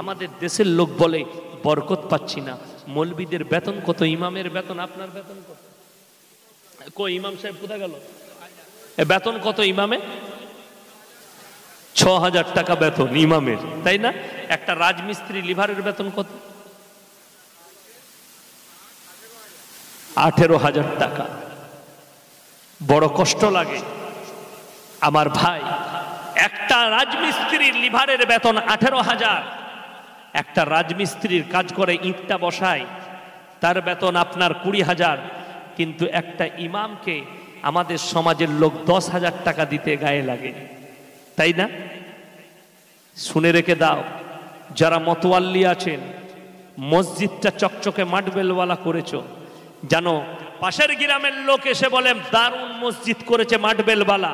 আমাদের দেশের লোক বলে বরকত পাচ্ছি না মলবিদের বেতন কত ইমামের বেতন আপনার বেতন কত কো ইমাম সাহেব কোথায় গেল বেতন কত ইমামে ছ হাজার টাকা বেতন ইমামের তাই না একটা রাজমিস্ত্রি লিভারের বেতন কত আঠেরো হাজার টাকা বড় কষ্ট লাগে আমার ভাই একটা রাজমিস্ত্রির লিভারের বেতন আঠেরো হাজার একটা রাজমিস্ত্রির কাজ করে ইটটা বসায় তার বেতন আপনার কুড়ি হাজার কিন্তু একটা ইমামকে আমাদের সমাজের লোক দশ হাজার টাকা দিতে গায়ে লাগে তাই না শুনে রেখে দাও যারা মতোয়াল্লি আছেন মসজিদটা চকচকে মাঠবেলওয়ালা করেছ জানো পাশের গ্রামের লোক এসে বলে দারুণ মসজিদ করেছে মাঠবেলওয়ালা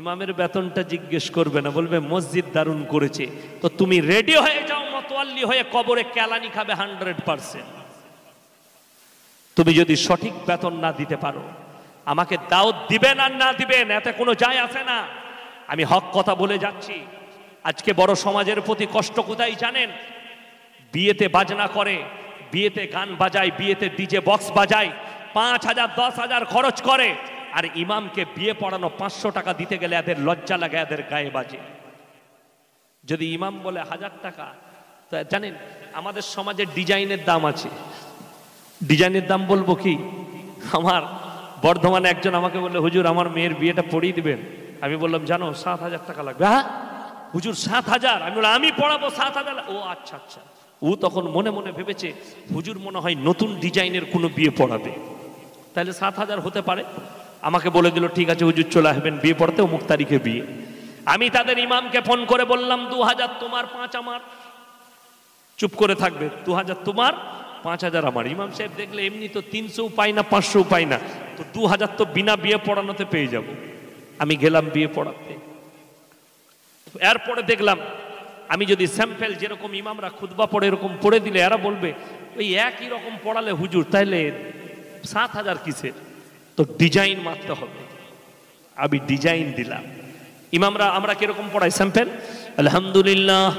ইমামের বেতনটা জিজ্ঞেস করবে না বলবে মসজিদ দারুণ করেছে তো তুমি রেডি হয়ে যাও মতোয়াল্লি হয়ে কবরে ক্যালানি খাবে হান্ড্রেড পারসেন্ট তুমি যদি সঠিক বেতন না দিতে পারো আমাকে দাওয়াত দিবেন আর না দিবেন এতে কোনো যায় আসে না আমি হক কথা বলে যাচ্ছি আজকে বড় সমাজের প্রতি কষ্ট কোথায় জানেন বিয়েতে বাজনা করে বিয়েতে গান বাজায় বিয়েতে ডিজে বক্স বাজায় পাঁচ হাজার দশ হাজার খরচ করে আর ইমামকে বিয়ে পড়ানো পাঁচশো টাকা দিতে গেলে এদের লজ্জা লাগে এদের গায়ে বাজে যদি ইমাম বলে হাজার টাকা জানেন আমাদের সমাজে ডিজাইনের দাম আছে ডিজাইনের দাম বলবো কি আমার বর্ধমানে একজন আমাকে বললো হুজুর আমার মেয়ের বিয়েটা পড়িয়ে দিবেন আমি বললাম জানো সাত হাজার টাকা লাগবে হ্যাঁ হুজুর সাত হাজার আমি বললাম আমি পড়াবো সাত হাজার ও আচ্ছা আচ্ছা ও তখন মনে মনে ভেবেছে হুজুর মনে হয় নতুন ডিজাইনের কোনো বিয়ে পড়াবে তাহলে সাত হাজার হতে পারে আমাকে বলে দিল ঠিক আছে হুজুর চলে আসবেন বিয়ে পড়তে অমুক তারিখে বিয়ে আমি তাদের ইমামকে ফোন করে বললাম দু হাজার তোমার পাঁচ আমার চুপ করে থাকবে দু হাজার তোমার পাঁচ হাজার আমার ইমাম সাহেব দেখলে এমনি তো তিনশো পাই না পাঁচশো পাই না তো দু হাজার তো বিনা বিয়ে পড়ানোতে পেয়ে যাব আমি গেলাম বিয়ে পড়াতে এরপরে দেখলাম আমি যদি স্যাম্পেল যেরকম ইমামরা খুদবা পড়ে এরকম পড়ে দিলে এরা বলবে ওই একই রকম পড়ালে হুজুর তাইলে সাত হাজার কিসের তো ডিজাইন মারতে হবে আমি ডিজাইন দিলাম ইমামরা আমরা কিরকম পড়াই স্যাম্পেল আলহামদুলিল্লাহ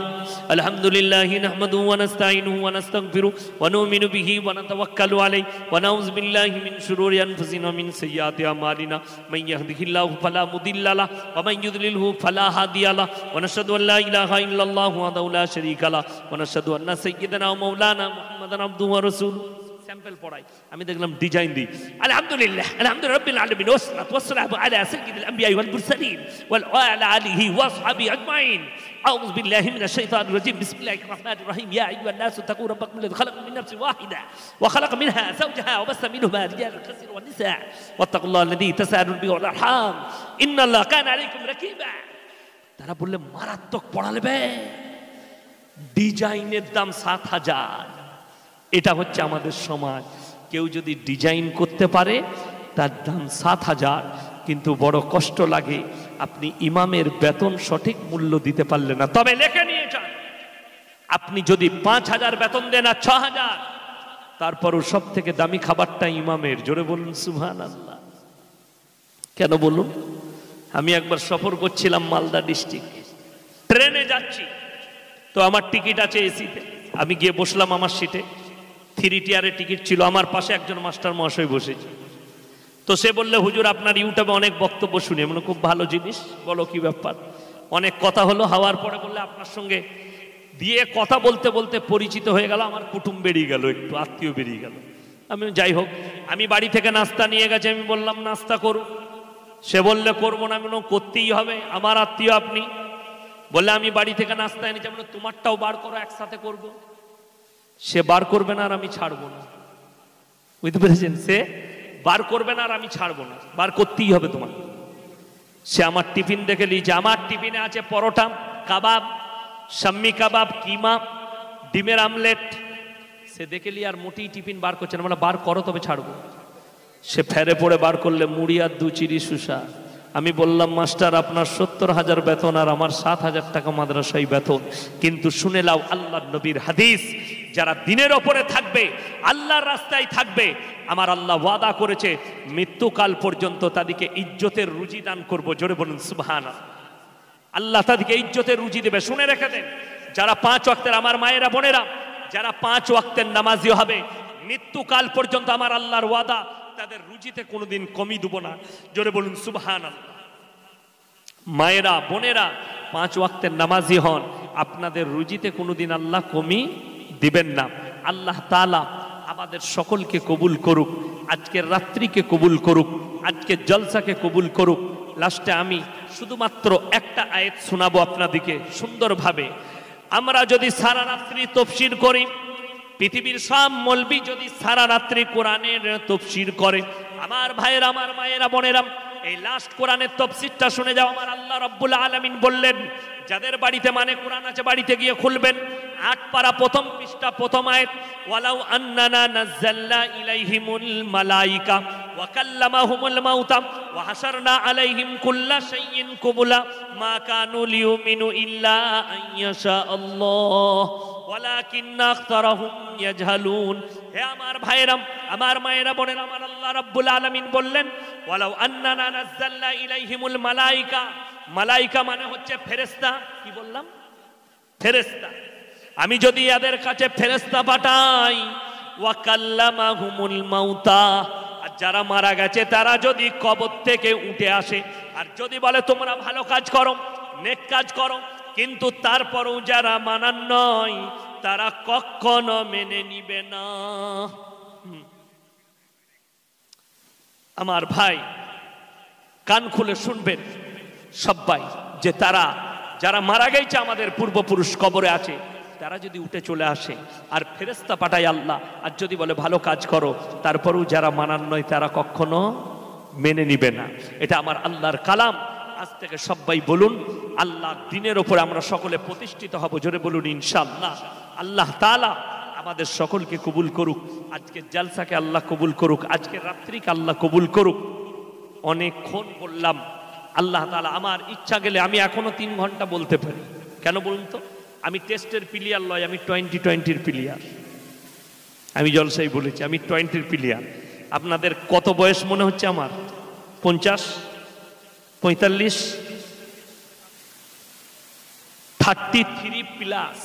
আলহামদুলিল্লাহি নাহমাদু ওয়া نستাইনু ওয়া نستাগফিরু ওয়া নুমিনু বিহি ওয়া নাতাওয়াক্কালু আলাইহি ওয়া নাউযু বিল্লাহি মিন শুরুরি আনফুসিনা ওয়া মিন সাইয়্যাতি আমালিনা মান ইয়াহদিহিল্লাহু ফালা মুদিল্লালা ওয়া মান ইউদলিলহু ফালা হাদিয়ালা ওয়া নাশহাদু আল্লা ইলাহা ইল্লাল্লাহু ওয়াহদাহু লা শারীকা লাহু ওয়া নাশহাদু আন্না সাইয়্যিদানা ওয়া মাওলানা মুহাম্মাদান আবদুহু ওয়া রাসূলুহু স্যাম্পল পড়াই আমি দেখলাম ডিজাইন দিই আলহামদুলিল্লাহ আলহামদুলিল্লাহ রব্বিল আলামিন ওয়াসসালাতু ওয়াসসালামু আলা সাইয়্যিদিল আমবিয়া ওয়াল মুরসালিন ওয়াল আলা আলিহি ওয়াসহাবি আজমাইন أعوذ بالله من الشيطان الرجيم بسم الله الرحمن الرحيم يا أيها الناس اتقوا ربكم الذي خلق من نفس واحدة وخلق منها زوجها وبث منهما رجالا كثيرا والنساء واتقوا الله الذي تساءلون به والأرحام إن الله كان عليكم ركيبا ترى তারা বললে মারাত্মক بيه ডিজাইনের الدم سات هزار এটা হচ্ছে আমাদের সমাজ কেউ যদি ডিজাইন করতে পারে তার দাম সাত হাজার কিন্তু বড় কষ্ট লাগে আপনি ইমামের বেতন সঠিক মূল্য দিতে পারলেন না তবে লেখে নিয়ে যান আপনি যদি পাঁচ হাজার বেতন দেন আর ছ হাজার তারপরও সব থেকে দামি খাবারটা ইমামের জোরে বলুন সুহান আল্লাহ কেন বলুন আমি একবার সফর করছিলাম মালদা ডিস্ট্রিক্ট ট্রেনে যাচ্ছি তো আমার টিকিট আছে এসিতে আমি গিয়ে বসলাম আমার সিটে থ্রি টিয়ারে টিকিট ছিল আমার পাশে একজন মাস্টার মহাশয় বসেছে তো সে বললে হুজুর আপনার ইউটিউবে অনেক বক্তব্য শুনি মানে খুব ভালো জিনিস বলো কি ব্যাপার অনেক কথা হলো হওয়ার পরে বললে আপনার সঙ্গে দিয়ে কথা বলতে বলতে পরিচিত হয়ে গেল আমার কুটুম বেরিয়ে গেল একটু আত্মীয় বেরিয়ে গেল আমি যাই হোক আমি বাড়ি থেকে নাস্তা নিয়ে গেছে আমি বললাম নাস্তা করুন সে বললে করবো না আমি করতেই হবে আমার আত্মীয় আপনি বললে আমি বাড়ি থেকে নাস্তা এনেছি মানে তোমারটাও বার করো একসাথে করবো সে বার করবে না আর আমি ছাড়বো না বুঝতে পেরেছেন সে বার করবে না আর আমি ছাড়বো না বার করতেই হবে তোমার সে আমার টিফিন দেখে যে আমার টিফিনে আছে পরোটা কাবাব সাম্মি কাবাব কিমা ডিমের আমলেট সে দেখে লি আর মোটেই টিফিন বার করছে না মানে বার করো তবে ছাড়বো সে ফেরে পড়ে বার করলে মুড়ি আর দু চিড়ি সুসা আমি বললাম মাস্টার আপনার সত্তর হাজার বেতন আর আমার সাত হাজার টাকা মাদ্রাসায় বেতন কিন্তু শুনে লাও আল্লাহ নবীর হাদিস যারা দিনের ওপরে থাকবে আল্লাহর রাস্তায় থাকবে আমার আল্লাহ ওয়াদা করেছে মৃত্যুকাল পর্যন্ত তাদেরকে ইজ্জতের রুজি দান করবো জোরে বলুন সুবহানা আল্লাহ তাদেরকে ইজ্জতের রুজি দেবে শুনে রেখে দেন যারা পাঁচ ওয়াক্তের আমার মায়েরা বোনেরা যারা পাঁচ ওয়াক্তের নামাজিও হবে মৃত্যুকাল পর্যন্ত আমার আল্লাহর ওয়াদা তাদের রুজিতে কোনোদিন কমি দেব না জোরে বলুন সুবহান মায়েরা বোনেরা পাঁচ ওয়াক্তের নামাজি হন আপনাদের রুজিতে কোনোদিন আল্লাহ কমি দিবেন না আল্লাহ তালা আমাদের সকলকে কবুল করুক আজকের রাত্রিকে কবুল করুক আজকের জলসাকে কবুল করুক লাস্টে আমি শুধুমাত্র একটা আয়েত শোনাবো আপনাদিকে সুন্দরভাবে আমরা যদি সারা রাত্রি তফসিল করি পৃথিবীর সব মলবি যদি সারা রাত্রি কোরআনের তফসির করে আমার ভাইয়ের আমার মায়েরা বোনেরা এই লাস্ট কোরআনের তফসিরটা শুনে যাও আমার আল্লাহ রব্বুল আলমিন বললেন যাদের বাড়িতে মানে কোরআন আছে বাড়িতে গিয়ে খুলবেন আট পারা প্রথম পৃষ্ঠা প্রথম আয়াত ওয়ালাউ আন্নানা নাযাল্লা ইলাইহিমুল মালাইকা ওয়া কাল্লামাহুমুল মাউতা ওয়া হাশারনা আলাইহিম কুল্লা শাইইন কুবুলা মা কানু লিউমিনু ইল্লা আন আল্লাহ হে আমার ভাইরা আমার মায়েরা বোনেরা আমার আল্লাহ রাব্বুল আলামিন বললেন ওয়ালাউ আন্নানা নাযাল্লা ইলাইহিমুল মালাইকা মালাইকা মানে হচ্ছে ফেরেশতা কি বললাম ফেরেশতা আমি যদি এদের কাছে ফেরেশতা পাঠাই ওয়া কাল্লামাহুমুল মাউতা আর যারা মারা গেছে তারা যদি কবর থেকে উঠে আসে আর যদি বলে তোমরা ভালো কাজ করো নেক কাজ করো কিন্তু তারপরও যারা মানার নয় তারা কখনো মেনে নিবে না আমার ভাই কান খুলে শুনবেন সবাই যে তারা যারা মারা গেছে আমাদের পূর্বপুরুষ কবরে আছে তারা যদি উঠে চলে আসে আর ফেরেস্তা পাঠায় আল্লাহ আর যদি বলে ভালো কাজ করো তারপরেও যারা মানার নয় তারা কখনো মেনে নিবে না এটা আমার আল্লাহর কালাম আজ থেকে সবাই বলুন আল্লাহ দিনের ওপর আমরা সকলে প্রতিষ্ঠিত হব জোরে বলুন ইনশাল্লাহ আল্লাহ তালা আমাদের সকলকে কবুল করুক আজকে জালসাকে আল্লাহ কবুল করুক আজকে রাত্রিকে আল্লাহ কবুল করুক অনেকক্ষণ বললাম আল্লাহ তালা আমার ইচ্ছা গেলে আমি এখনো তিন ঘন্টা বলতে পারি কেন বলুন তো আমি টেস্টের পিলিয়ার লয় আমি টোয়েন্টি টোয়েন্টির পিলিয়ার আমি জলসাই বলেছি আমি টোয়েন্টির পিলিয়ার আপনাদের কত বয়স মনে হচ্ছে আমার পঞ্চাশ পঁয়তাল্লিশ থার্টি থ্রি প্লাস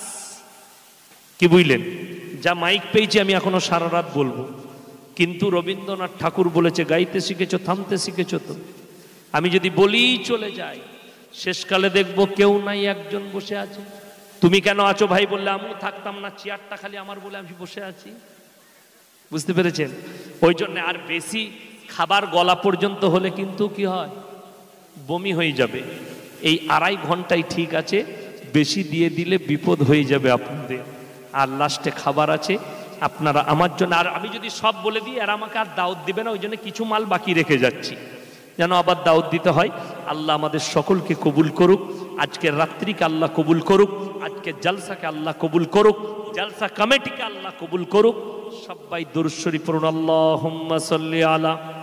কি বুঝলেন যা মাইক পেয়েছি আমি এখনো সারা রাত বলবো কিন্তু রবীন্দ্রনাথ ঠাকুর বলেছে গাইতে শিখেছ থামতে শিখেছ তো আমি যদি বলি চলে যাই শেষকালে দেখবো কেউ নাই একজন বসে আছে তুমি কেন আছো ভাই বললে আমিও থাকতাম না চেয়ারটা খালি আমার বলে আমি বসে আছি বুঝতে পেরেছেন ওই জন্য আর বেশি খাবার গলা পর্যন্ত হলে কিন্তু কি হয় বমি হয়ে যাবে এই আড়াই ঘন্টাই ঠিক আছে বেশি দিয়ে দিলে বিপদ হয়ে যাবে আপনাদের আর লাস্টে খাবার আছে আপনারা আমার জন্য আর আমি যদি সব বলে দিই আর আমাকে আর দাওয়াত দিবে না ওই জন্য কিছু মাল বাকি রেখে যাচ্ছি যেন আবার দাওয়াত দিতে হয় আল্লাহ আমাদের সকলকে কবুল করুক আজকে রাত্রিকে আল্লাহ কবুল করুক আজকে জালসাকে আল্লাহ কবুল করুক জালসা কমিটিকে আল্লাহ কবুল করুক সবাই দুরুশ্বরী পড়ুন আল্লাহ আলা